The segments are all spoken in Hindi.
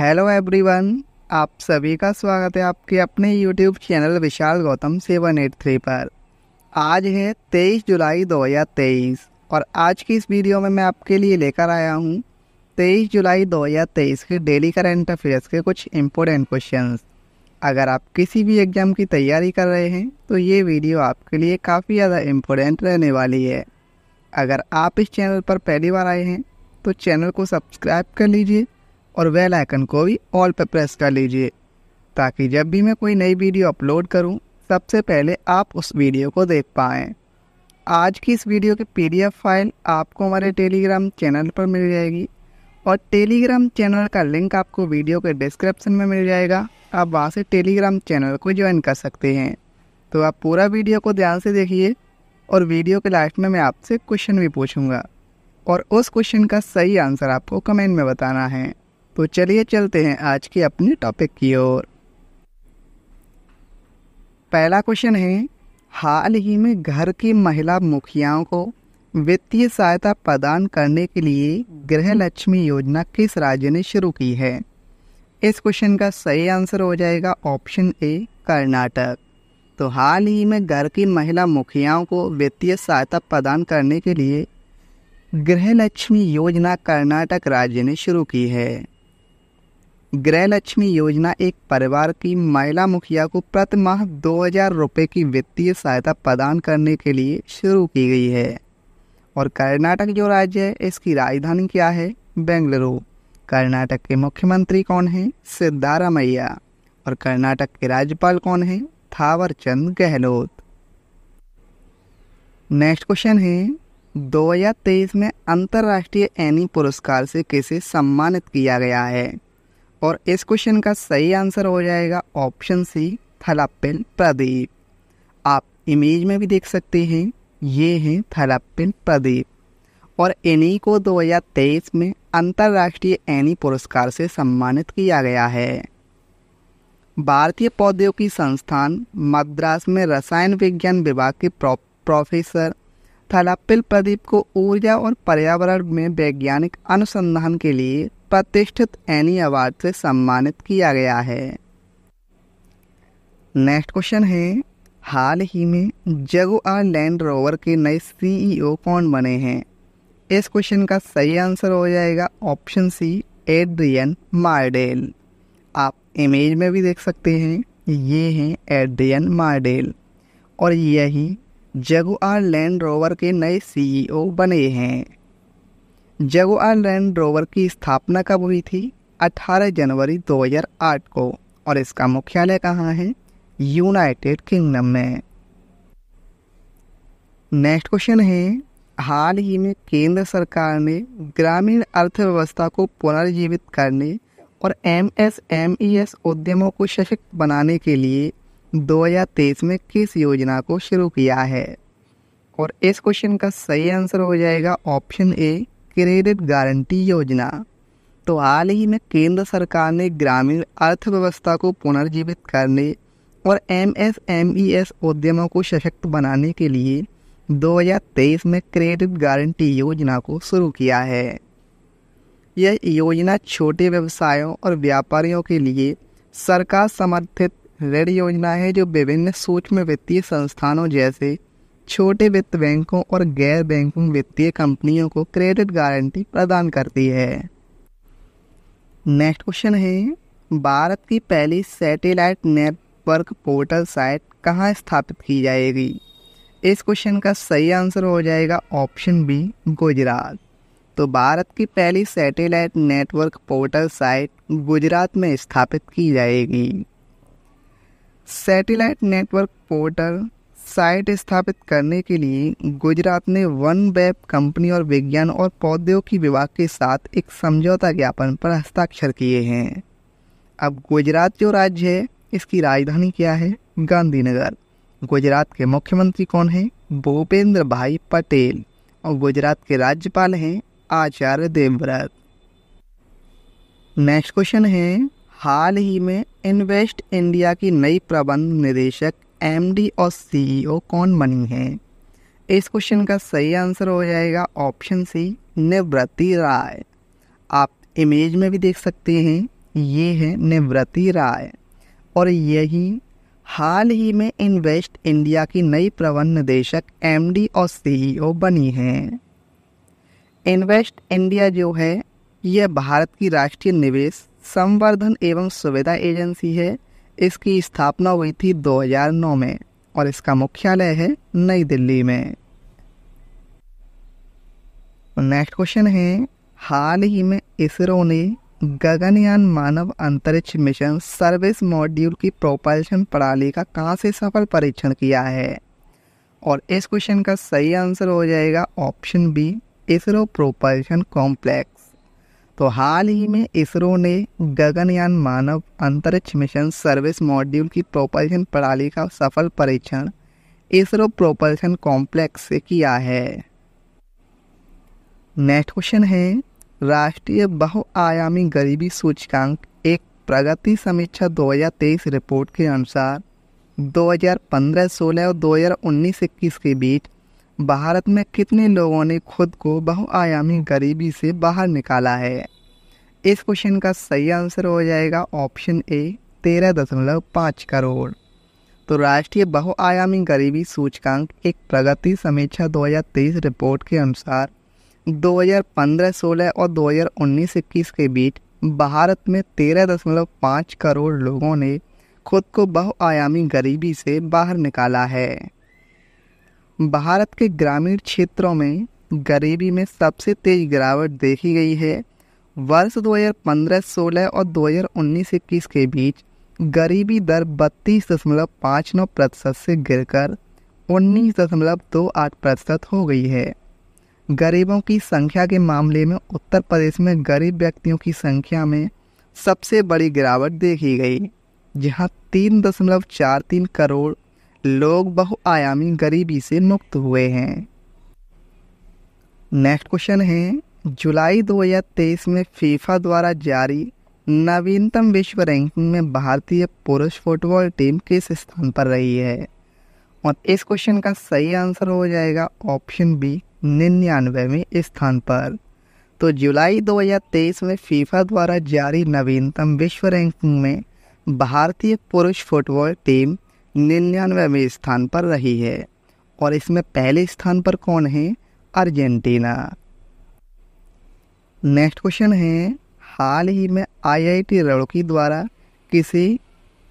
हेलो एवरीवन आप सभी का स्वागत है आपके अपने YouTube channel Vishal Gautam seven eight three पर आज है तेईस जुलाई दो हज़ार तेईस और आज की इस वीडियो में मैं आपके लिए लेकर आया हूँ तेईस जुलाई दो हज़ार तेईस के डेली करेंट अफेयर्स के कुछ इम्पोर्टेंट क्वेश्चंस अगर आप किसी भी एग्ज़ाम की तैयारी कर रहे हैं तो ये वीडियो आपके लिए काफ़ी ज़्यादा इम्पोर्टेंट रहने वाली है अगर आप इस चैनल पर पहली बार आए हैं तो चैनल को सब्सक्राइब कर लीजिए और वेल आइकन को भी ऑल पर प्रेस कर लीजिए ताकि जब भी मैं कोई नई वीडियो अपलोड करूं सबसे पहले आप उस वीडियो को देख पाएँ आज की इस वीडियो की पीडीएफ फाइल आपको हमारे टेलीग्राम चैनल पर मिल जाएगी और टेलीग्राम चैनल का लिंक आपको वीडियो के डिस्क्रिप्शन में मिल जाएगा आप वहाँ से टेलीग्राम चैनल को ज्वाइन कर सकते हैं तो आप पूरा वीडियो को ध्यान से देखिए और वीडियो के लास्ट में मैं आपसे क्वेश्चन भी पूछूंगा और उस क्वेश्चन का सही आंसर आपको कमेंट में बताना है तो चलिए चलते हैं आज के अपने टॉपिक की ओर पहला क्वेश्चन है हाल ही में घर की महिला मुखियाओं को वित्तीय सहायता प्रदान करने के लिए गृह लक्ष्मी योजना किस राज्य ने शुरू की है इस क्वेश्चन का सही आंसर हो जाएगा ऑप्शन ए कर्नाटक तो हाल ही में घर की महिला मुखियाओं को वित्तीय सहायता प्रदान करने के लिए गृह लक्ष्मी योजना कर्नाटक राज्य ने शुरू की है गृहलक्ष्मी योजना एक परिवार की महिला मुखिया को प्रति माह दो हजार रुपये की वित्तीय सहायता प्रदान करने के लिए शुरू की गई है और कर्नाटक जो राज्य है इसकी राजधानी क्या है बेंगलुरु कर्नाटक के मुख्यमंत्री कौन है सिद्धारामैया और कर्नाटक के राज्यपाल कौन है थावर चंद गहलोत नेक्स्ट क्वेश्चन है 2023 में अंतर्राष्ट्रीय एनी पुरस्कार से किसे सम्मानित किया गया है और इस क्वेश्चन का सही आंसर हो जाएगा ऑप्शन सी थलापेल प्रदीप आप इमेज में भी देख सकते हैं ये है थलापेल प्रदीप और इन्हीं को 2023 में अंतर्राष्ट्रीय एनी पुरस्कार से सम्मानित किया गया है भारतीय प्रौद्योगिकी संस्थान मद्रास में रसायन विज्ञान विभाग के प्रो, प्रोफेसर थलापिल प्रदीप को ऊर्जा और पर्यावरण में वैज्ञानिक अनुसंधान के लिए प्रतिष्ठित एनी अवार्ड से सम्मानित किया गया है नेक्स्ट क्वेश्चन है हाल ही में जगुआर लैंड रोवर के नए सीईओ e कौन बने हैं इस क्वेश्चन का सही आंसर हो जाएगा ऑप्शन सी एड्रियन मार्डेल आप इमेज में भी देख सकते हैं ये हैं एड्रियन मार्डेल और यही जगुआर लैंड रोवर के नए सीईओ e बने हैं जगुआर लैंड रोवर की स्थापना कब हुई थी 18 जनवरी 2008 को और इसका मुख्यालय कहाँ है यूनाइटेड किंगडम में नेक्स्ट क्वेश्चन है हाल ही में केंद्र सरकार ने ग्रामीण अर्थव्यवस्था को पुनर्जीवित करने और M S M E S उद्यमों को सशक्त बनाने के लिए 2023 में किस योजना को शुरू किया है और इस क्वेश्चन का सही आंसर हो जाएगा ऑप्शन ए क्रेडिट गारंटी योजना तो हाल ही में केंद्र सरकार ने ग्रामीण अर्थव्यवस्था को पुनर्जीवित करने और M S M E S उद्यमों को सशक्त बनाने के लिए 2023 में क्रेडिट गारंटी योजना को शुरू किया है यह योजना छोटे व्यवसायों और व्यापारियों के लिए सरकार समर्थित ऋण योजना है जो विभिन्न सूक्ष्म वित्तीय संस्थानों जैसे छोटे वित्त बैंकों और गैर बैंकिंग वित्तीय कंपनियों को क्रेडिट गारंटी प्रदान करती है नेक्स्ट क्वेश्चन है भारत की पहली सैटेलाइट नेटवर्क पोर्टल साइट कहाँ स्थापित की जाएगी इस क्वेश्चन का सही आंसर हो जाएगा ऑप्शन बी गुजरात तो भारत की पहली satellite network portal site Gujarat में स्थापित की जाएगी सैटेलाइट नेटवर्क पोर्टल साइट स्थापित करने के लिए गुजरात ने वन वेब कंपनी और विज्ञान और प्रौद्योगिकी विभाग के साथ एक समझौता ज्ञापन पर हस्ताक्षर किए हैं अब गुजरात जो राज्य है इसकी राजधानी क्या है गांधीनगर गुजरात के मुख्यमंत्री कौन हैं भूपेंद्र भाई पटेल और गुजरात के राज्यपाल हैं आचार्य देवव्रत नेक्स्ट क्वेश्चन है हाल ही में इन्वेस्ट इंडिया की नई प्रबंध निदेशक एमडी और सीईओ e कौन बनी है इस क्वेश्चन का सही आंसर हो जाएगा ऑप्शन सी निवृत्ति राय आप इमेज में भी देख सकते हैं ये है निवृत्ति राय और यही हाल ही में इन्वेस्ट इंडिया की नई प्रबंध निदेशक डी और सीईओ e बनी है इन्वेस्ट इंडिया जो है यह भारत की राष्ट्रीय निवेश संवर्धन एवं सुविधा एजेंसी है इसकी स्थापना हुई थी 2009 में और इसका मुख्यालय है नई दिल्ली में नेक्स्ट क्वेश्चन है हाल ही में इसरो ने गगनयान मानव अंतरिक्ष मिशन सर्विस मॉड्यूल की प्रोपल्शन प्रणाली का कहाँ से सफल परीक्षण किया है और इस क्वेश्चन का सही आंसर हो जाएगा option B ISRO propulsion complex तो हाल ही में इसरो ने गगनयान मानव अंतरिक्ष मिशन सर्विस मॉड्यूल की प्रोपल्शन प्रणाली का सफल परीक्षण इसरो प्रोपल्शन कॉम्प्लेक्स से किया है नेक्स्ट क्वेश्चन है राष्ट्रीय बहुआयामी गरीबी सूचकांक एक प्रगति समीक्षा 2023 रिपोर्ट के अनुसार 2015-16 और 2019-21 के बीच भारत में कितने लोगों ने खुद को बहुआयामी गरीबी से बाहर निकाला है इस क्वेश्चन का सही आंसर हो जाएगा ऑप्शन ए तेरह दशमलव पाँच करोड़ तो राष्ट्रीय बहुआयामी गरीबी सूचकांक एक प्रगति समीक्षा 2023 रिपोर्ट के अनुसार 2015-16 और 2019-21 के बीच भारत में 13.5 करोड़ लोगों ने खुद को बहुआयामी गरीबी से बाहर निकाला है भारत के ग्रामीण क्षेत्रों में गरीबी में सबसे तेज गिरावट देखी गई है वर्ष 2015-16 और 2019-21 के बीच गरीबी दर बत्तीस दशमलव पाँच नौ प्रतिशत से गिरकर उन्नीस दशमलव दो आठ प्रतिशत हो गई है गरीबों की संख्या के मामले में उत्तर प्रदेश में गरीब व्यक्तियों की संख्या में सबसे बड़ी गिरावट देखी गई जहां तीन दशमलव चार तीन करोड़ लोग बहुआयामी गरीबी से मुक्त हुए हैं नेक्स्ट क्वेश्चन है जुलाई 2023 में फीफा द्वारा जारी नवीनतम विश्व रैंकिंग में भारतीय पुरुष फुटबॉल टीम किस स्थान पर रही है और इस क्वेश्चन का सही आंसर हो जाएगा ऑप्शन बी निन्यानवेवें स्थान पर तो जुलाई 2023 में फीफा द्वारा जारी नवीनतम विश्व रैंकिंग में भारतीय पुरुष फुटबॉल टीम निन्यानवेवें स्थान पर रही है और इसमें पहले स्थान पर कौन है अर्जेंटीना नेक्स्ट क्वेश्चन है हाल ही में आईआईटी रुड़की द्वारा किसी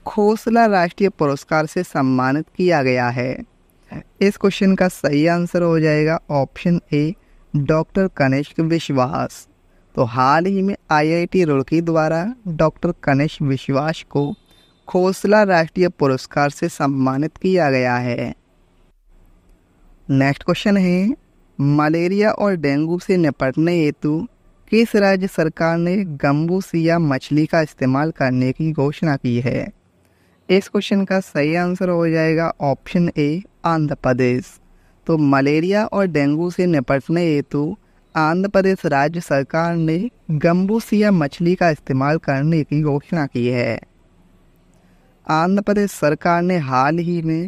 खोसला राष्ट्रीय पुरस्कार से सम्मानित किया गया है इस क्वेश्चन का सही आंसर हो जाएगा ऑप्शन ए डॉक्टर कनिष्क विश्वास तो हाल ही में आईआईटी रुड़की द्वारा डॉक्टर कनिष्क विश्वास को खोसला राष्ट्रीय पुरस्कार से सम्मानित किया गया है नेक्स्ट क्वेश्चन है मलेरिया और डेंगू से निपटने हेतु किस राज्य सरकार ने गम्बूसिया मछली का इस्तेमाल करने की घोषणा की है इस क्वेश्चन का सही आंसर हो जाएगा ऑप्शन ए आंध्र प्रदेश तो मलेरिया और डेंगू से निपटने हेतु आंध्र प्रदेश राज्य सरकार ने गम्बूसिया मछली का इस्तेमाल करने की घोषणा की है आंध्र प्रदेश सरकार ने हाल ही में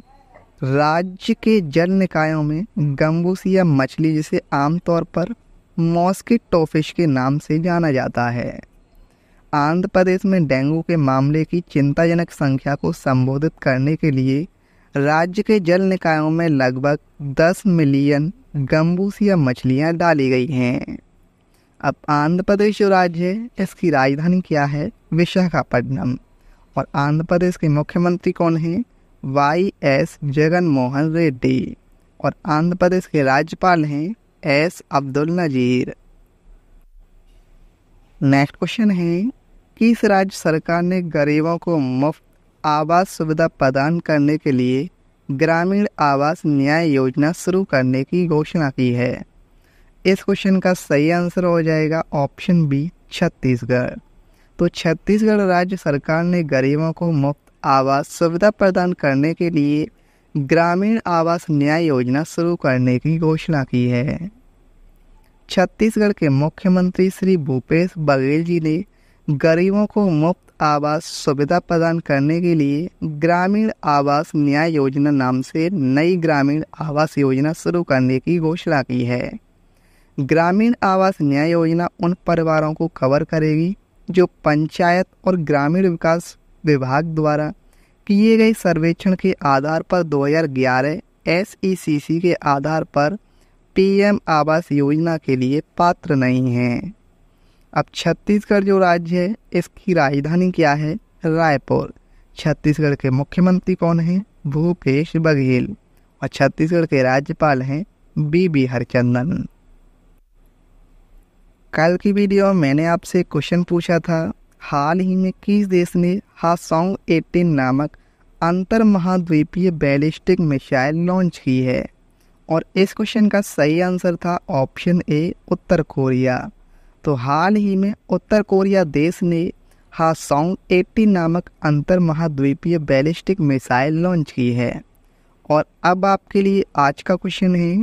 राज्य के जल निकायों में गम्बूसिया मछली जिसे आमतौर पर मॉस्किट टोफिश के नाम से जाना जाता है आंध्र प्रदेश में डेंगू के मामले की चिंताजनक संख्या को संबोधित करने के लिए राज्य के जल निकायों में लगभग 10 मिलियन गम्बूसिया मछलियां डाली गई हैं अब आंध्र प्रदेश जो राज्य है इसकी राजधानी क्या है विशाखापट्टनम और आंध्र प्रदेश के मुख्यमंत्री कौन हैं वाई एस जगन मोहन रेड्डी और आंध्र प्रदेश के राज्यपाल हैं S Abdul Nazeer next question है किस राज्य सरकार ने गरीबों को मुफ्त आवास सुविधा प्रदान करने के लिए ग्रामीण आवास न्याय योजना शुरू करने की घोषणा की है इस क्वेश्चन का सही आंसर हो जाएगा ऑप्शन बी छत्तीसगढ़ तो छत्तीसगढ़ राज्य सरकार ने गरीबों को मुफ्त आवास सुविधा प्रदान करने के लिए ग्रामीण आवास न्याय योजना शुरू करने की घोषणा की है छत्तीसगढ़ के मुख्यमंत्री श्री भूपेश बघेल जी ने गरीबों को मुफ्त आवास सुविधा प्रदान करने के लिए ग्रामीण आवास न्याय योजना नाम से नई ग्रामीण आवास योजना शुरू करने की घोषणा की है ग्रामीण आवास न्याय योजना उन परिवारों को कवर करेगी जो पंचायत और ग्रामीण विकास विभाग द्वारा किए गए सर्वेक्षण के आधार पर 2011 एसईसीसी e के आधार पर पीएम आवास योजना के लिए पात्र नहीं हैं अब छत्तीसगढ़ जो राज्य है इसकी राजधानी क्या है रायपुर छत्तीसगढ़ के मुख्यमंत्री कौन हैं भूपेश बघेल और छत्तीसगढ़ के राज्यपाल हैं बी बी हरचंदन कल की वीडियो में मैंने आपसे क्वेश्चन पूछा था हाल ही में किस देश ने सॉन्ग एटीन नामक अंतर महाद्वीपीय बैलिस्टिक मिसाइल लॉन्च की है और इस क्वेश्चन का सही आंसर था ऑप्शन ए उत्तर कोरिया तो हाल ही में उत्तर कोरिया देश ने हा सॉन्ग एटीन नामक अंतर महाद्वीपीय बैलिस्टिक मिसाइल लॉन्च की है और अब आपके लिए आज का क्वेश्चन है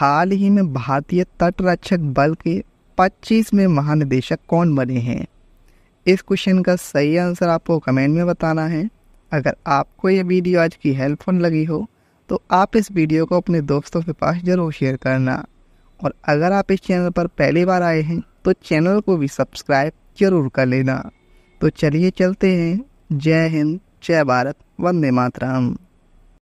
हाल ही में भारतीय तटरक्षक बल के 2025 में महानिदेशक कौन बने हैं इस क्वेश्चन का सही आंसर आपको कमेंट में बताना है अगर आपको ये वीडियो आज की हेल्पफुल लगी हो तो आप इस वीडियो को अपने दोस्तों के पास ज़रूर शेयर करना और अगर आप इस चैनल पर पहली बार आए हैं तो चैनल को भी सब्सक्राइब जरूर कर लेना तो चलिए चलते हैं जय हिंद जय भारत वंदे मातरम